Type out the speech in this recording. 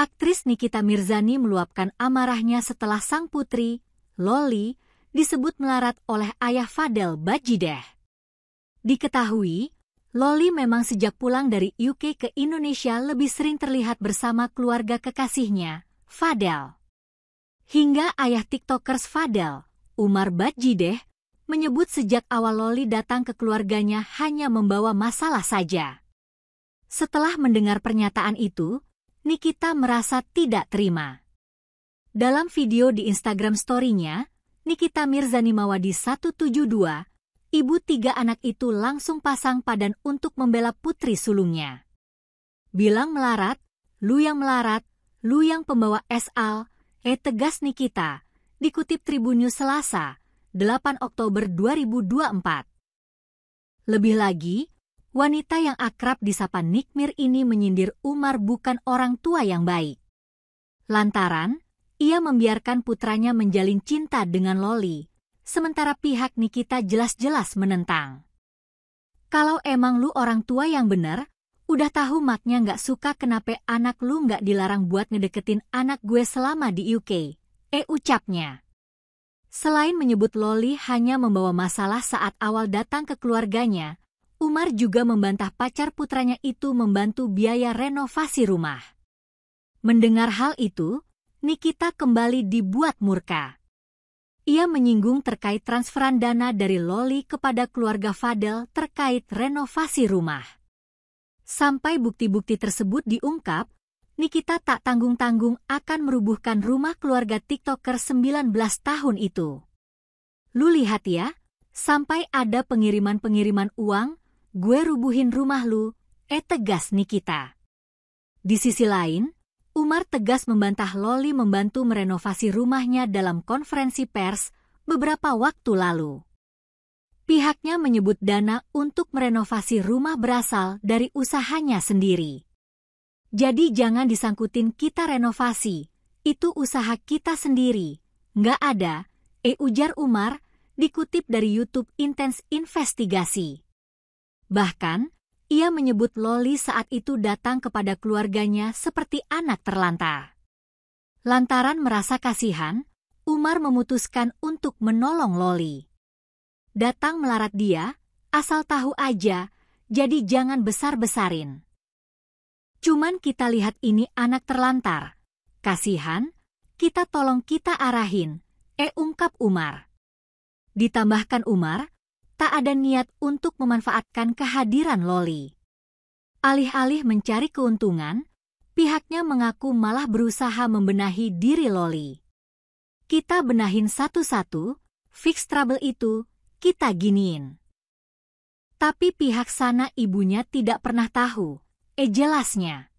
Aktris Nikita Mirzani meluapkan amarahnya setelah sang putri, Loli, disebut melarat oleh ayah Fadel Bajideh. Diketahui, Loli memang sejak pulang dari UK ke Indonesia lebih sering terlihat bersama keluarga kekasihnya, Fadel. Hingga ayah tiktokers Fadel, Umar Bajideh, menyebut sejak awal Loli datang ke keluarganya hanya membawa masalah saja. Setelah mendengar pernyataan itu, Nikita merasa tidak terima. Dalam video di Instagram story-nya, Nikita Mirzani Mawadi 172, ibu tiga anak itu langsung pasang padan untuk membela putri sulungnya. Bilang melarat, lu yang melarat, lu yang pembawa SL, eh tegas Nikita, dikutip Tribunnya Selasa, 8 Oktober 2024. Lebih lagi, wanita yang akrab disapa Nikmir ini menyindir Umar bukan orang tua yang baik. Lantaran, ia membiarkan putranya menjalin cinta dengan Loli, sementara pihak Nikita jelas-jelas menentang. Kalau emang lu orang tua yang benar, udah tahu maknya nggak suka kenapa anak lu nggak dilarang buat ngedeketin anak gue selama di UK. Eh ucapnya. Selain menyebut Loli hanya membawa masalah saat awal datang ke keluarganya, Umar juga membantah pacar putranya itu membantu biaya renovasi rumah. Mendengar hal itu, Nikita kembali dibuat murka. Ia menyinggung terkait transferan dana dari Loli kepada keluarga Fadel terkait renovasi rumah. Sampai bukti-bukti tersebut diungkap, Nikita tak tanggung-tanggung akan merubuhkan rumah keluarga TikToker 19 tahun itu. Lu lihat ya, sampai ada pengiriman-pengiriman uang gue rubuhin rumah lu, eh tegas Nikita. Di sisi lain, Umar tegas membantah Loli membantu merenovasi rumahnya dalam konferensi pers beberapa waktu lalu. Pihaknya menyebut dana untuk merenovasi rumah berasal dari usahanya sendiri. Jadi jangan disangkutin kita renovasi, itu usaha kita sendiri. Nggak ada, eh ujar Umar, dikutip dari YouTube Intense Investigasi. Bahkan, ia menyebut Loli saat itu datang kepada keluarganya seperti anak terlantar. Lantaran merasa kasihan, Umar memutuskan untuk menolong Loli. Datang melarat dia, asal tahu aja, jadi jangan besar-besarin. Cuman kita lihat ini anak terlantar. Kasihan, kita tolong kita arahin, eh ungkap Umar. Ditambahkan Umar, tak ada niat untuk memanfaatkan kehadiran Loli. Alih-alih mencari keuntungan, pihaknya mengaku malah berusaha membenahi diri Loli. Kita benahin satu-satu, fix trouble itu, kita giniin. Tapi pihak sana ibunya tidak pernah tahu, eh jelasnya.